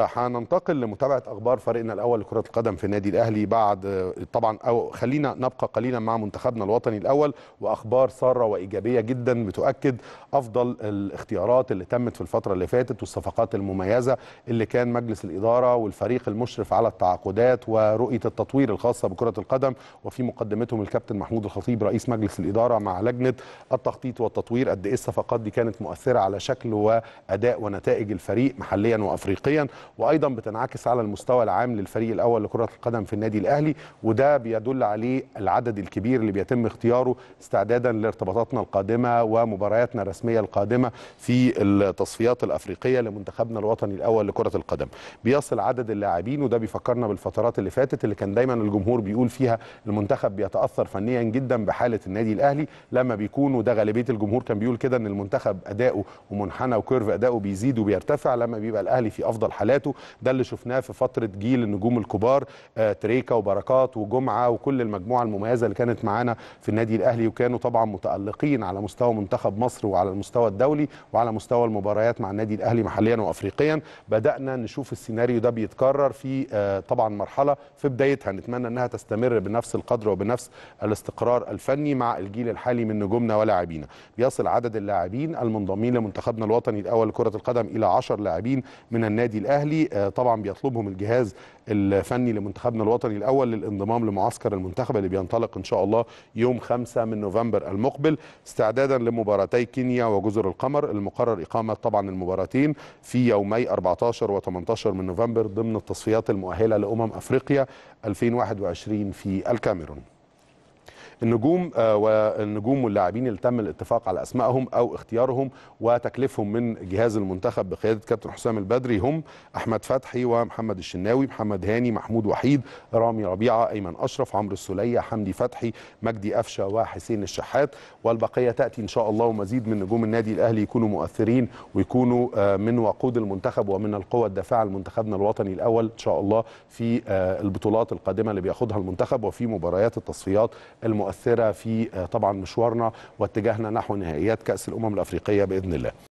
هننتقل لمتابعة أخبار فريقنا الأول لكرة القدم في النادي الأهلي بعد طبعا أو خلينا نبقى قليلا مع منتخبنا الوطني الأول وأخبار سارة وإيجابية جدا بتؤكد أفضل الاختيارات اللي تمت في الفترة اللي فاتت والصفقات المميزة اللي كان مجلس الإدارة والفريق المشرف على التعاقدات ورؤية التطوير الخاصة بكرة القدم وفي مقدمتهم الكابتن محمود الخطيب رئيس مجلس الإدارة مع لجنة التخطيط والتطوير قد إيه الصفقات دي كانت مؤثرة على شكل وأداء ونتائج الفريق محليا وأفريقيا وايضا بتنعكس على المستوى العام للفريق الاول لكره القدم في النادي الاهلي وده بيدل عليه العدد الكبير اللي بيتم اختياره استعدادا لارتباطاتنا القادمه ومبارياتنا الرسميه القادمه في التصفيات الافريقيه لمنتخبنا الوطني الاول لكره القدم بيصل عدد اللاعبين وده بيفكرنا بالفترات اللي فاتت اللي كان دايما الجمهور بيقول فيها المنتخب بيتاثر فنيا جدا بحاله النادي الاهلي لما بيكون وده غالبيه الجمهور كان بيقول كده ان المنتخب اداؤه ومنحنى وكيرف اداؤه بيزيد وبيرتفع لما بيبقى الاهلي في افضل حالات تدخلاته ده اللي شفناه في فتره جيل النجوم الكبار آه، تريكا وبركات وجمعه وكل المجموعه المميزه اللي كانت معانا في النادي الاهلي وكانوا طبعا متالقين على مستوى منتخب مصر وعلى المستوى الدولي وعلى مستوى المباريات مع النادي الاهلي محليا وافريقيا بدانا نشوف السيناريو ده بيتكرر في آه، طبعا مرحله في بدايتها نتمنى انها تستمر بنفس القدر وبنفس الاستقرار الفني مع الجيل الحالي من نجومنا ولاعبينا بيصل عدد اللاعبين المنضمين لمنتخبنا الوطني الاول لكره القدم الى 10 لاعبين من النادي الاهلي الاهلي آه، طبعا بيطلبهم الجهاز الفني لمنتخبنا الوطني الاول للانضمام لمعسكر المنتخب اللي بينطلق ان شاء الله يوم 5 من نوفمبر المقبل استعدادا لمباراتي كينيا وجزر القمر المقرر اقامه طبعا المباراتين في يومي 14 و 18 من نوفمبر ضمن التصفيات المؤهله لامم افريقيا 2021 في الكاميرون النجوم آه، والنجوم واللاعبين اللي تم الاتفاق على اسمائهم او اختيارهم وتكليفهم من جهاز المنتخب بقياده كابتن حسام البدري هم احمد فتحي ومحمد الشناوي محمد هاني محمود وحيد رامي ربيعه ايمن اشرف عمرو السوليه حمدي فتحي مجدي قفشه وحسين الشحات والبقيه تاتي ان شاء الله ومزيد من نجوم النادي الاهلي يكونوا مؤثرين ويكونوا آه، من وقود المنتخب ومن القوى الدافعه لمنتخبنا الوطني الاول ان شاء الله في آه، البطولات القادمه اللي بياخدها المنتخب وفي مباريات التصفيات المؤثرة مؤثرة في آه، طبعا مشوارنا واتجاهنا نحو نهائيات كأس الأمم الأفريقية بإذن الله